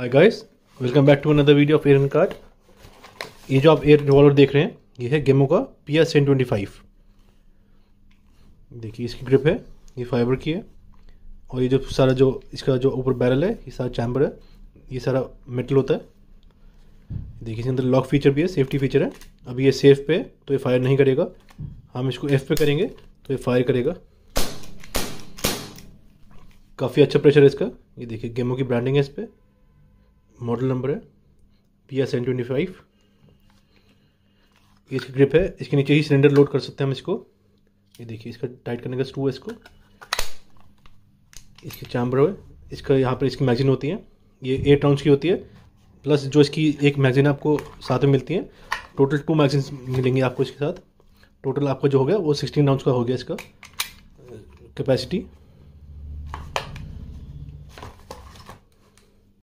hi guys welcome back to another video of air card ये जो आप air revolver देख रहे हैं ये है गेमो का P S N twenty five देखिए इसकी ग्रिप है ये फाइबर की है और ये जो सारा जो इसका जो ऊपर बैरल है ये सारा चैम्बर है ये सारा मेटल होता है देखिए इसके अंदर लॉक फीचर भी है सेफ्टी फीचर है अभी ये सेफ पे है तो ये फायर नहीं करेगा हम इसको एफ पे करेंगे तो ये फायर करेगा काफ़ी अच्छा प्रेशर है इसका ये देखिए गेमो की ब्रांडिंग है इस पर मॉडल नंबर है P S N twenty five इसकी ग्रिप है इसके नीचे ही सिलेंडर लोड कर सकते हैं हम इसको ये देखिए इसका टाइट करने का स्क्रू है इसको इसके चैम्बर है इसका यहाँ पर इसकी मैगजीन होती है ये एट राउंड की होती है प्लस जो इसकी एक मैगजीन आपको साथ में मिलती है टोटल टू मैगजीन मिलेंगी आपको इसके साथ टोटल आपका जो हो गया वो सिक्सटीन राउंड का हो गया इसका कैपेसिटी uh,